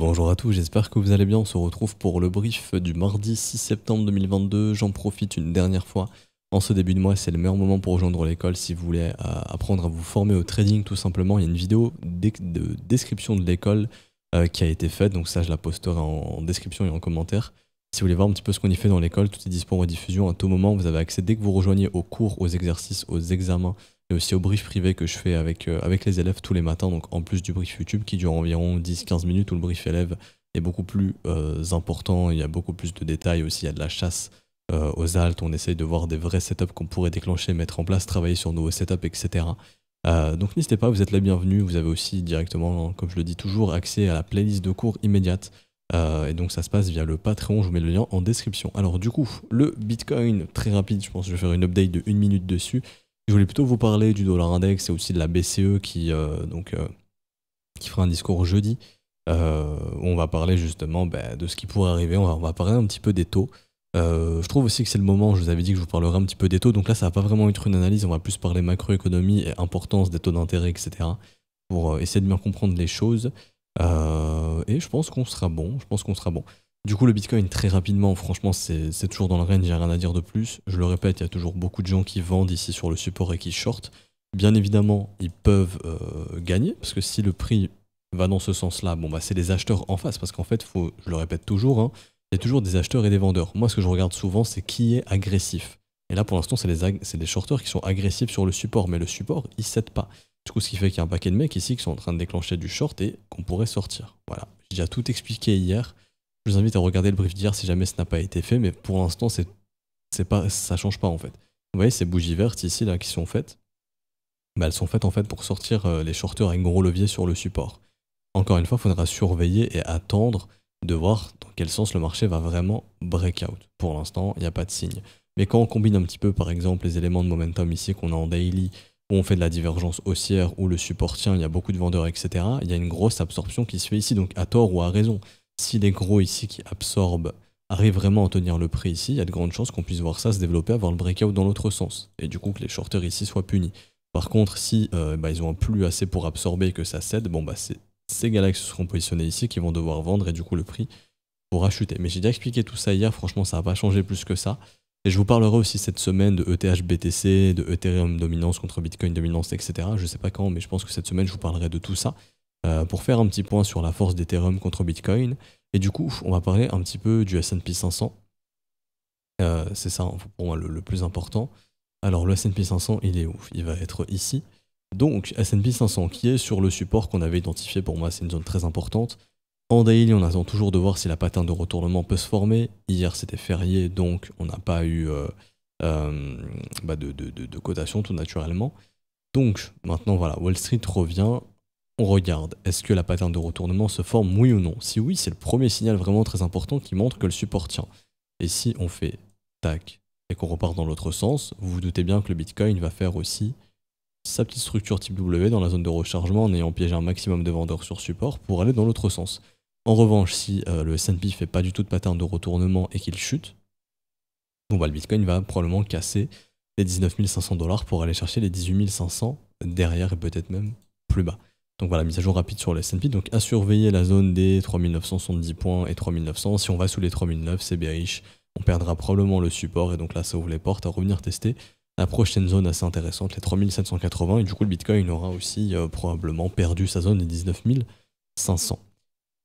Bonjour à tous, j'espère que vous allez bien. On se retrouve pour le brief du mardi 6 septembre 2022. J'en profite une dernière fois. En ce début de mois, c'est le meilleur moment pour rejoindre l'école si vous voulez euh, apprendre à vous former au trading tout simplement. Il y a une vidéo de description de l'école euh, qui a été faite, donc ça je la posterai en description et en commentaire. Si vous voulez voir un petit peu ce qu'on y fait dans l'école, tout est disponible en diffusion à tout moment. Vous avez accès dès que vous rejoignez aux cours, aux exercices, aux examens, et aussi au brief privé que je fais avec, euh, avec les élèves tous les matins, donc en plus du brief YouTube qui dure environ 10-15 minutes où le brief élève est beaucoup plus euh, important, il y a beaucoup plus de détails aussi, il y a de la chasse euh, aux altes, on essaye de voir des vrais setups qu'on pourrait déclencher, mettre en place, travailler sur nouveaux setups, etc. donc n'hésitez pas, vous êtes la bienvenue, vous avez aussi directement, comme je le dis toujours, accès à la playlist de cours immédiate. et donc ça se passe via le Patreon, je vous mets le lien en description. Alors du coup, le Bitcoin, très rapide, je pense que je vais faire une update de une minute dessus. Je voulais plutôt vous parler du dollar index et aussi de la BCE qui, euh, donc, euh, qui fera un discours jeudi. Euh, où on va parler justement bah, de ce qui pourrait arriver. On va, parler un petit peu des taux. je trouve aussi que c'est le moment, je vous avais dit que je vous parlerai un petit peu des taux. Donc là, ça va pas vraiment être une analyse. On va plus parler macroéconomie et importance des taux d'intérêt, etc. pour essayer de mieux comprendre les choses. et je pense qu'on sera bon. Je pense qu'on sera bon. Du coup, le Bitcoin, très rapidement, franchement, c'est toujours dans le range, J'ai rien à dire de plus. Je le répète, il y a toujours beaucoup de gens qui vendent ici sur le support et qui shortent. Bien évidemment, ils peuvent euh, gagner, parce que si le prix va dans ce sens-là, bon, bah, c'est les acheteurs en face, parce qu'en fait, faut, je le répète toujours, hein, il y a toujours des acheteurs et des vendeurs. Moi, ce que je regarde souvent, c'est qui est agressif. Et là, pour l'instant, c'est les, shorteurs qui sont agressifs sur le support, mais le support, il ne cède pas. Du coup, ce qui fait qu'il y a un paquet de mecs ici qui sont en train de déclencher du short et qu'on pourrait sortir. Voilà, j'ai déjà tout expliqué hier. Je vous invite à regarder le brief d'hier si jamais ce n'a pas été fait, mais pour l'instant, c'est, pas, ça change pas en fait. Vous voyez ces bougies vertes ici là qui sont faites, bah, elles sont faites en fait pour sortir euh, les shorteurs avec gros levier sur le support. Encore une fois, il faudra surveiller et attendre de voir dans quel sens le marché va vraiment break out. Pour l'instant, il n'y a pas de signe. Mais quand on combine un petit peu, par exemple, les éléments de momentum ici qu'on a en daily, où on fait de la divergence haussière, où le support tient, il y a beaucoup de vendeurs, etc., il y a une grosse absorption qui se fait ici, donc à tort ou à raison si les gros ici qui absorbent arrivent vraiment à tenir le prix ici, il y a de grandes chances qu'on puisse voir ça se développer, avoir le breakout dans l'autre sens. Et du coup que les shorters ici soient punis. Par contre, si euh, bah, ils ont plus assez pour absorber et que ça cède, bon bah c'est ces gars qui se seront positionnés ici qui vont devoir vendre et du coup le prix pourra chuter. Mais j'ai déjà expliqué tout ça hier, franchement ça n'a pas changé plus que ça. Et je vous parlerai aussi cette semaine de ETH BTC, de Ethereum dominance contre Bitcoin dominance, etc. Je ne sais pas quand, mais je pense que cette semaine je vous parlerai de tout ça. Euh, pour faire un petit point sur la force d'Ethereum contre Bitcoin. Et du coup, on va parler un petit peu du SP 500. Euh, c'est ça hein, pour moi le, plus important. Alors le SP 500, il est où Il va être ici. Donc SP 500 qui est sur le support qu'on avait identifié, pour moi c'est une zone très importante. En daily, on attend toujours de voir si la patin de retournement peut se former. Hier c'était férié, donc on n'a pas eu euh, bah, de, de, cotation tout naturellement. Donc maintenant voilà, Wall Street revient on regarde est-ce que la pattern de retournement se forme oui ou non. Si oui, c'est le premier signal vraiment très important qui montre que le support tient. Et si on fait tac et qu'on repart dans l'autre sens, vous vous doutez bien que le Bitcoin va faire aussi sa petite structure type W dans la zone de rechargement en ayant piégé un maximum de vendeurs sur support pour aller dans l'autre sens. En revanche, si euh, le S&P fait pas du tout de pattern de retournement et qu'il chute, bon bah le Bitcoin va probablement casser les 19 500 dollars pour aller chercher les 18 500 derrière et peut-être même plus bas. Donc voilà, mise à jour rapide sur le S&P. Donc à surveiller la zone des 3970 points et 3900. Si on va sous les 3900, c'est bearish. On perdra probablement le support et donc là, ça ouvre les portes à revenir tester la prochaine zone assez intéressante, les 3780. Et du coup, le Bitcoin aura aussi euh, probablement perdu sa zone des 19500.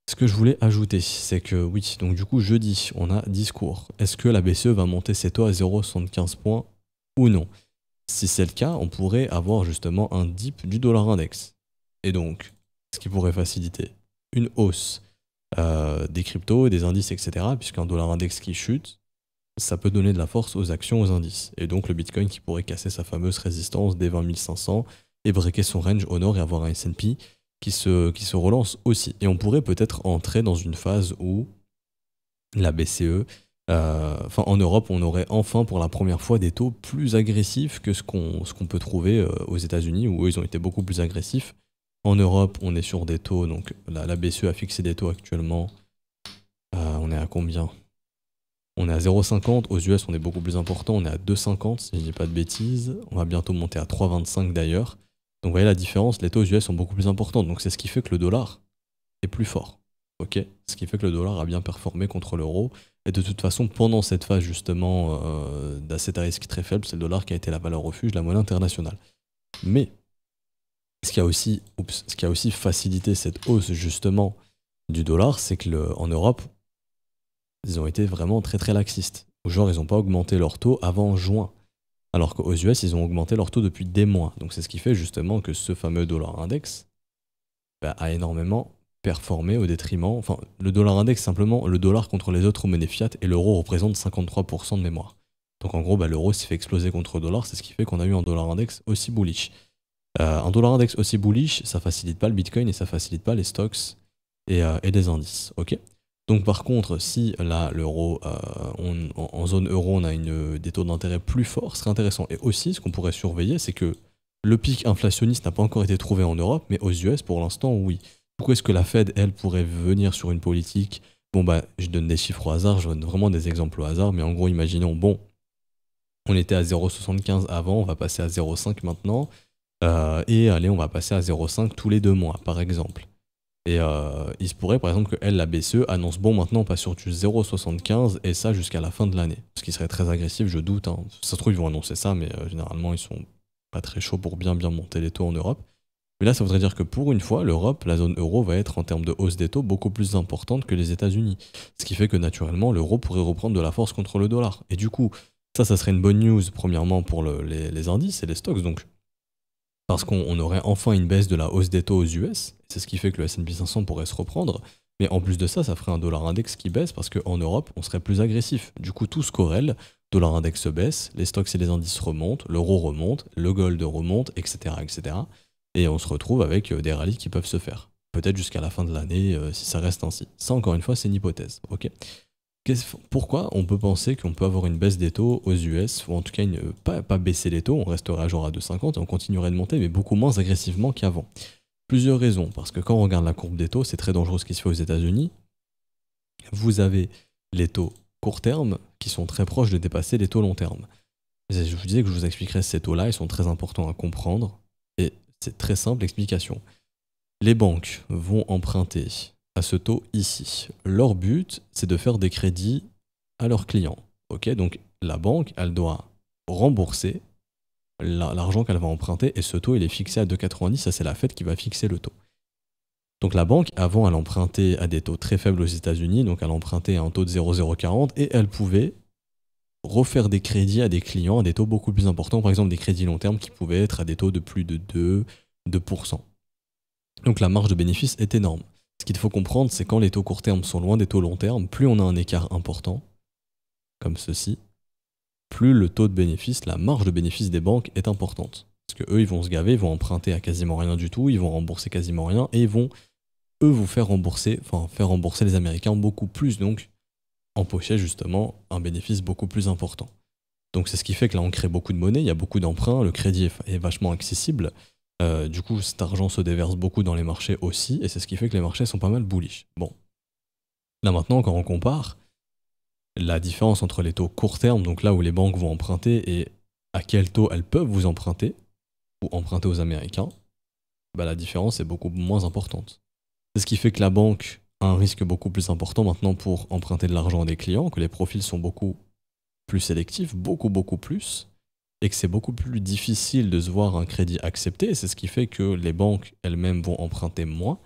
Ce que je voulais ajouter, c'est que oui, donc du coup, jeudi, on a discours. Est-ce que la BCE va monter ses taux à 0,75 points ou non Si c'est le cas, on pourrait avoir justement un dip du dollar index et donc ce qui pourrait faciliter une hausse euh, des cryptos et des indices, etc. Puisqu'un dollar index qui chute, ça peut donner de la force aux actions, aux indices. Et donc le Bitcoin qui pourrait casser sa fameuse résistance des 20 500 et breaker son range au nord et avoir un S&P qui se, qui se relance aussi. Et on pourrait peut-être entrer dans une phase où la BCE, euh, enfin en Europe, on aurait enfin pour la première fois des taux plus agressifs que ce qu'on peut trouver euh, aux États-Unis où ils ont été beaucoup plus agressifs en Europe, on est sur des taux, donc la, BCE a fixé des taux actuellement. Euh, on est à combien On est à 0,50. Aux US, on est beaucoup plus important. On est à 2,50, si je ne dis pas de bêtises. On va bientôt monter à 3,25 d'ailleurs. Donc vous voyez la différence, les taux aux US sont beaucoup plus importants. Donc c'est ce qui fait que le dollar est plus fort. Ok, ce qui fait que le dollar a bien performé contre l'euro. Et de toute façon, pendant cette phase justement euh, d'asset à risque très faible, c'est le dollar qui a été la valeur refuge la monnaie internationale. Mais ce qui a aussi, ce qui a aussi facilité cette hausse justement du dollar, c'est que en Europe, ils ont été vraiment très très laxistes. Genre, ils n'ont pas augmenté leur taux avant juin. Alors qu'aux US, ils ont augmenté leur taux depuis des mois. Donc c'est ce qui fait justement que ce fameux dollar index bah, a énormément performé au détriment. Enfin, le dollar index, simplement, le dollar contre les autres monnaies fiat et l'euro représente 53% de mémoire. Donc en gros, bah, l'euro s'est fait exploser contre le dollar, c'est ce qui fait qu'on a eu un dollar index aussi bullish. Euh, un dollar index aussi bullish, ça facilite pas le Bitcoin et ça facilite pas les stocks et, les euh, indices. Ok. Donc par contre, si là l'euro, euh, en zone euro, on a une, des taux d'intérêt plus forts, ce serait intéressant. Et aussi, ce qu'on pourrait surveiller, c'est que le pic inflationniste n'a pas encore été trouvé en Europe, mais aux US pour l'instant, oui. Pourquoi est-ce que la Fed, elle, pourrait venir sur une politique Bon bah, je donne des chiffres au hasard, je donne vraiment des exemples au hasard, mais en gros, imaginons, bon, on était à 0,75 avant, on va passer à 0,5 maintenant. Euh, et allez, on va passer à 0,5 tous les deux mois, par exemple. Et euh, il se pourrait, par exemple, que la BCE, annonce bon, maintenant on passe sur du 0,75 et ça jusqu'à la fin de l'année. Ce qui serait très agressif, je doute. Hein. Ça se trouve, ils vont annoncer ça, mais euh, généralement, ils sont pas très chauds pour bien, bien monter les taux en Europe. Mais là, ça voudrait dire que pour une fois, l'Europe, la zone euro, va être en termes de hausse des taux beaucoup plus importante que les États-Unis. Ce qui fait que naturellement, l'euro pourrait reprendre de la force contre le dollar. Et du coup, ça, ça serait une bonne news, premièrement, pour les, les indices et les stocks. Donc, parce qu'on aurait enfin une baisse de la hausse des taux aux US. C'est ce qui fait que le S&P 500 pourrait se reprendre. Mais en plus de ça, ça ferait un dollar index qui baisse parce qu'en Europe, on serait plus agressif. Du coup, tout se corrèle. Dollar index se baisse, les stocks et les indices remontent, l'euro remonte, le gold remonte, etc., etc. Et on se retrouve avec euh, des rallyes qui peuvent se faire. Peut-être jusqu'à la fin de l'année, euh, si ça reste ainsi. Ça, encore une fois, c'est une hypothèse. ok pourquoi on peut penser qu'on peut avoir une baisse des taux aux US, ou en tout cas pas, baisser les taux, on resterait à genre à 2,50 et on continuerait de monter, mais beaucoup moins agressivement qu'avant Plusieurs raisons, parce que quand on regarde la courbe des taux, c'est très dangereux ce qui se fait aux États-Unis. Vous avez les taux court terme qui sont très proches de dépasser les taux long terme. Je vous disais que je vous expliquerai ces taux-là, ils sont très importants à comprendre, et c'est très simple l'explication. Les banques vont emprunter à ce taux ici. Leur but, c'est de faire des crédits à leurs clients. Ok, donc la banque, elle doit rembourser l'argent qu'elle va emprunter et ce taux, il est fixé à 2,90. Ça, c'est la fête qui va fixer le taux. Donc la banque, avant, elle empruntait à des taux très faibles aux États-Unis, donc elle empruntait à un taux de 0,040 et elle pouvait refaire des crédits à des clients à des taux beaucoup plus importants, par exemple des crédits long terme qui pouvaient être à des taux de plus de 2, 2%. Donc la marge de bénéfice est énorme. Ce qu'il faut comprendre, c'est quand les taux court terme sont loin des taux long terme, plus on a un écart important, comme ceci, plus le taux de bénéfice, la marge de bénéfice des banques est importante. Parce qu'eux, ils vont se gaver, ils vont emprunter à quasiment rien du tout, ils vont rembourser quasiment rien, et ils vont, eux, vous faire rembourser, enfin, faire rembourser les Américains beaucoup plus, donc empocher justement un bénéfice beaucoup plus important. Donc c'est ce qui fait que là, on crée beaucoup de monnaie, il y a beaucoup d'emprunts, le crédit est vachement accessible, euh, du coup, cet argent se déverse beaucoup dans les marchés aussi, et c'est ce qui fait que les marchés sont pas mal bullish. Bon. Là maintenant, quand on compare, la différence entre les taux court terme, donc là où les banques vont emprunter et à quel taux elles peuvent vous emprunter, ou emprunter aux Américains, bah, la différence est beaucoup moins importante. C'est ce qui fait que la banque a un risque beaucoup plus important maintenant pour emprunter de l'argent à des clients, que les profils sont beaucoup plus sélectifs, beaucoup beaucoup plus, et que c'est beaucoup plus difficile de se voir un crédit accepté. C'est ce qui fait que les banques elles-mêmes vont emprunter moins,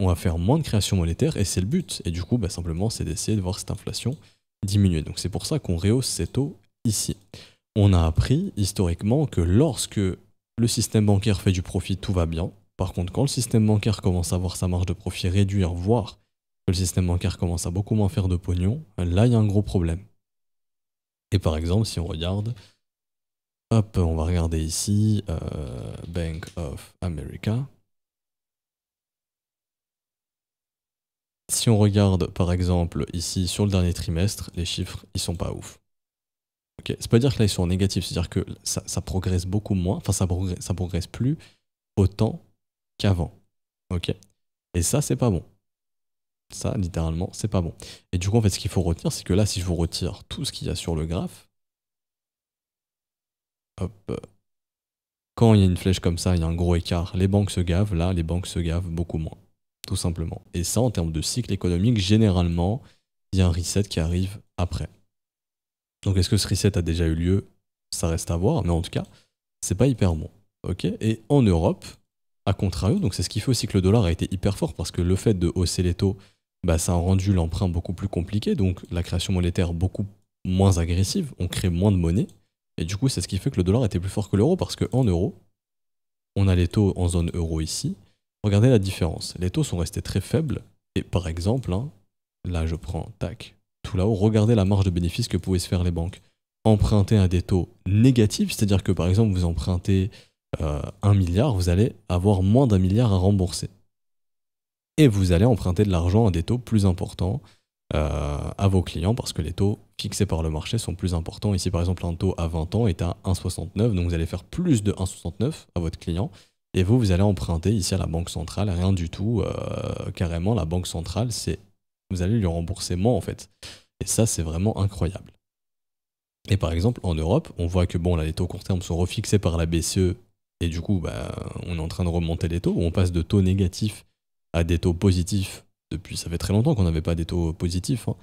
on va faire moins de création monétaire et c'est le but. Et du coup, bah, simplement, c'est d'essayer de voir cette inflation diminuer. Donc c'est pour ça qu'on rehausse ces taux ici. On a appris historiquement que lorsque le système bancaire fait du profit, tout va bien. Par contre, quand le système bancaire commence à voir sa marge de profit réduire, voire que le système bancaire commence à beaucoup moins faire de pognon, là, il y a un gros problème. Et par exemple, si on regarde Hop, on va regarder ici, euh, Bank of America. Si on regarde par exemple ici sur le dernier trimestre, les chiffres, ils sont pas ouf. Ok, c'est pas dire que là ils sont négatifs, c'est-à-dire que ça, progresse beaucoup moins, enfin ça progresse, ça progresse plus autant qu'avant. Ok, et ça c'est pas bon. Ça littéralement c'est pas bon. Et du coup en fait ce qu'il faut retenir c'est que là si je vous retire tout ce qu'il y a sur le graphe, hop. Quand il y a une flèche comme ça, il y a un gros écart. Les banques se gavent, là, les banques se gavent beaucoup moins, tout simplement. Et ça, en termes de cycle économique, généralement, il y a un reset qui arrive après. Donc, est-ce que ce reset a déjà eu lieu Ça reste à voir, mais en tout cas, c'est pas hyper bon. ok et en Europe, à contrario, donc c'est ce qui fait aussi que le dollar a été hyper fort, parce que le fait de hausser les taux, bah, ça a rendu l'emprunt beaucoup plus compliqué, donc la création monétaire beaucoup moins agressive, on crée moins de monnaie, et du coup, c'est ce qui fait que le dollar était plus fort que l'euro parce qu'en euro, on a les taux en zone euro ici. Regardez la différence. Les taux sont restés très faibles. Et par exemple, hein, là je prends, tac, tout là-haut, regardez la marge de bénéfice que pouvaient se faire les banques. Emprunter à des taux négatifs, c'est-à-dire que par exemple vous empruntez euh, un milliard, vous allez avoir moins d'un milliard à rembourser. Et vous allez emprunter de l'argent à des taux plus importants, euh, à vos clients parce que les taux fixés par le marché sont plus importants. Ici, par exemple, un taux à 20 ans est à 1,69, donc vous allez faire plus de 1,69 à votre client. Et vous, vous allez emprunter ici à la banque centrale, rien du tout, euh, carrément la banque centrale, c'est vous allez lui rembourser moins en fait. Et ça, c'est vraiment incroyable. Et par exemple, en Europe, on voit que bon, là, les taux court terme sont refixés par la BCE, et du coup, bah, on est en train de remonter les taux, on passe de taux négatifs à des taux positifs depuis ça fait très longtemps qu'on n'avait pas des taux positifs. Hein.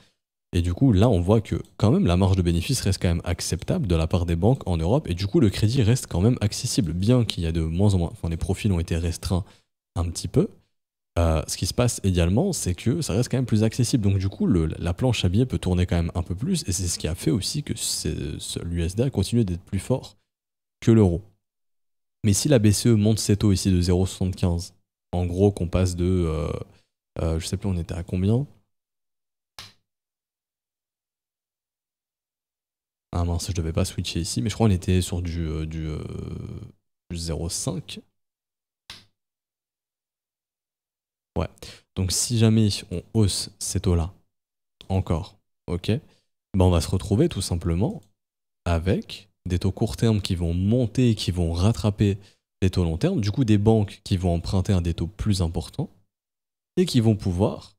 Et du coup, là, on voit que quand même la marge de bénéfice reste quand même acceptable de la part des banques en Europe. Et du coup, le crédit reste quand même accessible, bien qu'il y a de moins en moins. Enfin, les profils ont été restreints un petit peu. Euh, ce qui se passe également, c'est que ça reste quand même plus accessible. Donc, du coup, la planche à billets peut tourner quand même un peu plus. Et c'est ce qui a fait aussi que l'USD a continué d'être plus fort que l'euro. Mais si la BCE monte ses taux ici de 0,75, en gros, qu'on passe de. Euh, euh, je sais plus, on était à combien Ah mince, je devais pas switcher ici, mais je crois qu'on était sur du, 0,5. Euh, euh, ouais. Donc si jamais on hausse ces taux-là encore, ok, ben, on va se retrouver tout simplement avec des taux court terme qui vont monter, qui vont rattraper les taux long terme, du coup des banques qui vont emprunter à des taux plus importants, et qui vont pouvoir,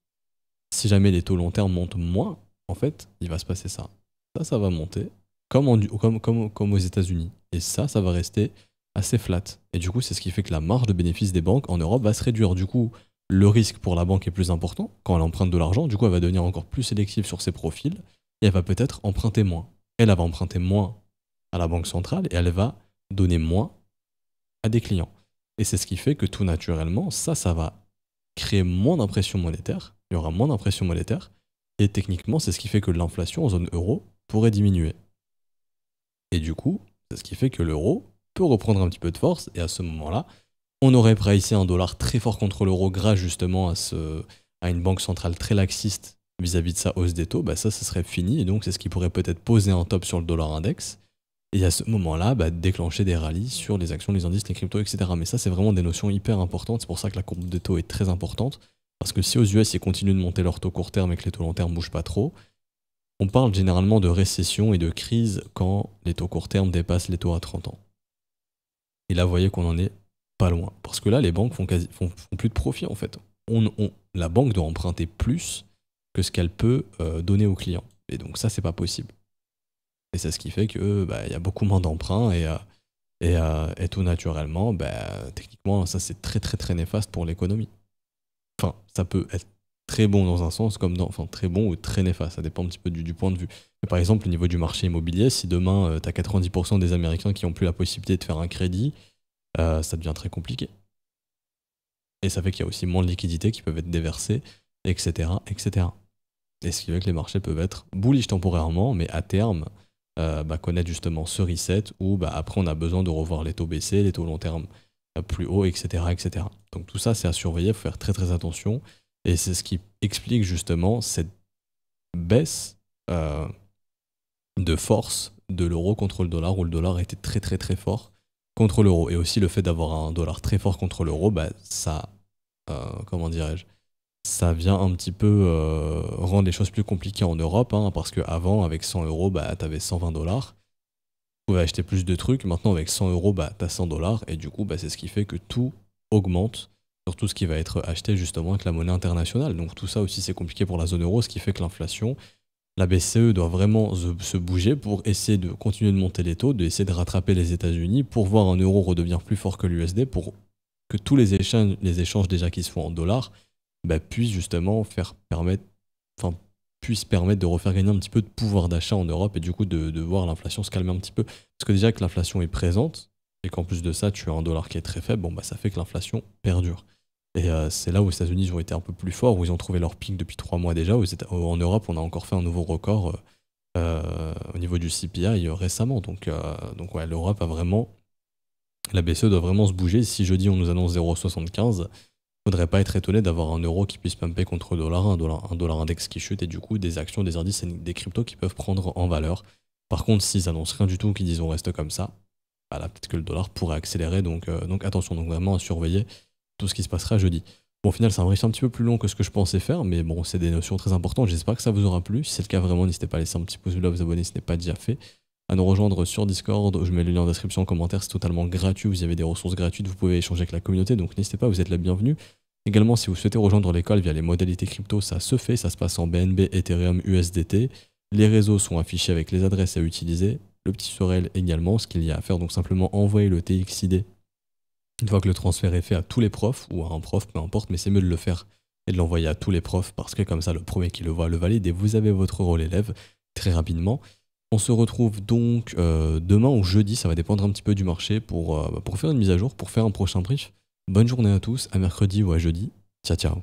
si jamais les taux long terme montent moins, en fait, il va se passer ça. Ça, ça va monter, comme, comme, comme, aux États-Unis. Et ça, ça va rester assez flat. Et du coup, c'est ce qui fait que la marge de bénéfice des banques en Europe va se réduire. Du coup, le risque pour la banque est plus important quand elle emprunte de l'argent. Du coup, elle va devenir encore plus sélective sur ses profils et elle va peut-être emprunter moins. elle va emprunter moins à la banque centrale et elle va donner moins à des clients. Et c'est ce qui fait que tout naturellement, ça, ça va créer moins d'impression monétaire, il y aura moins d'impression monétaire, et techniquement, c'est ce qui fait que l'inflation en zone euro pourrait diminuer. Et du coup, c'est ce qui fait que l'euro peut reprendre un petit peu de force, et à ce moment-là, on aurait pricé un dollar très fort contre l'euro grâce justement à, une banque centrale très laxiste vis-à-vis de sa hausse des taux, bah ça, ça serait fini, et donc c'est ce qui pourrait peut-être poser un top sur le dollar index, et à ce moment-là, bah, déclencher des rallyes sur les actions, les indices, les cryptos, etc. Mais ça, c'est vraiment des notions hyper importantes. C'est pour ça que la courbe des taux est très importante. Parce que si aux US, ils continuent de monter leurs taux court terme et que les taux long terme ne bougent pas trop, on parle généralement de récession et de crise quand les taux court terme dépassent les taux à 30 ans. Et là, vous voyez qu'on en est pas loin. Parce que là, les banques font, quasi, font, plus de profit, en fait. la banque doit emprunter plus que ce qu'elle peut euh, donner aux clients. Et donc ça, c'est pas possible. Et c'est ce qui fait qu'il bah, y a beaucoup moins d'emprunts et, euh, euh, tout naturellement, bah, techniquement, ça c'est très très très néfaste pour l'économie. Enfin, ça peut être très bon dans un sens comme dans, enfin très bon ou très néfaste, ça dépend un petit peu du, point de vue. par exemple, au niveau du marché immobilier, si demain tu as 90% des Américains qui n'ont plus la possibilité de faire un crédit, euh, ça devient très compliqué. Et ça fait qu'il y a aussi moins de liquidités qui peuvent être déversées, etc., etc. Et ce qui fait que les marchés peuvent être bullish temporairement, mais à terme, euh, bah, connaître justement ce reset où bah, après on a besoin de revoir les taux baissés, les taux long terme euh, plus hauts, etc., etc. Donc tout ça, c'est à surveiller, il faut faire très très attention. Et c'est ce qui explique justement cette baisse euh, de force de l'euro contre le dollar, où le dollar était très très très fort contre l'euro. Et aussi le fait d'avoir un dollar très fort contre l'euro, bah, ça, comment dirais-je, ça vient un petit peu euh, rendre les choses plus compliquées en Europe, hein, parce qu'avant, avec 100 euros, bah, tu avais 120 dollars. Tu pouvais acheter plus de trucs. Maintenant, avec 100 euros, bah, tu as 100 dollars. Et du coup, bah, c'est ce qui fait que tout augmente, surtout ce qui va être acheté justement avec la monnaie internationale. Donc tout ça aussi, c'est compliqué pour la zone euro, ce qui fait que l'inflation, la BCE doit vraiment se bouger pour essayer de continuer de monter les taux, d'essayer de rattraper les États-Unis, pour voir un euro redevenir plus fort que l'USD, pour que tous les échanges, les échanges déjà qui se font en dollars, puissent bah, puisse justement faire permettre, enfin, puisse permettre de refaire gagner un petit peu de pouvoir d'achat en Europe et du coup de, voir l'inflation se calmer un petit peu. Parce que déjà que l'inflation est présente et qu'en plus de ça, tu as un dollar qui est très faible, bon, bah, ça fait que l'inflation perdure. Et euh, c'est là où les États-Unis ont été un peu plus forts, où ils ont trouvé leur pic depuis trois mois déjà. Où en Europe, on a encore fait un nouveau record euh, euh, au niveau du CPI récemment. Donc, donc ouais, l'Europe a vraiment. La BCE doit vraiment se bouger. Si jeudi on nous annonce 0,75, faudrait pas être étonné d'avoir un euro qui puisse pumper contre le dollar, un dollar, un dollar index qui chute et du coup des actions, des indices et des cryptos qui peuvent prendre en valeur. Par contre, s'ils annoncent rien du tout, qu'ils disent on reste comme ça, bah peut-être que le dollar pourrait accélérer. Donc, euh, donc attention, donc vraiment à surveiller tout ce qui se passera jeudi. Bon, au final, ça me reste un petit peu plus long que ce que je pensais faire, mais bon, c'est des notions très importantes. J'espère que ça vous aura plu. Si c'est le cas, vraiment, n'hésitez pas à laisser un petit pouce bleu, à vous abonner si ce n'est pas déjà fait à nous rejoindre sur Discord. Je mets le lien en description, en commentaire, c'est totalement gratuit. Vous avez des ressources gratuites, vous pouvez échanger avec la communauté, donc n'hésitez pas, vous êtes la bienvenue. Également, si vous souhaitez rejoindre l'école via les modalités crypto, ça se fait, ça se passe en BNB, Ethereum, USDT. Les réseaux sont affichés avec les adresses à utiliser, le petit sorel également, ce qu'il y a à faire, donc simplement envoyer le TXID une fois que le transfert est fait à tous les profs, ou à un prof, peu importe, mais c'est mieux de le faire et de l'envoyer à tous les profs, parce que comme ça, le premier qui le voit le valide et vous avez votre rôle élève très rapidement. On se retrouve donc euh, demain ou jeudi, ça va dépendre un petit peu du marché pour, euh, pour faire une mise à jour, pour faire un prochain brief. Bonne journée à tous, à mercredi ou à jeudi. Ciao ciao.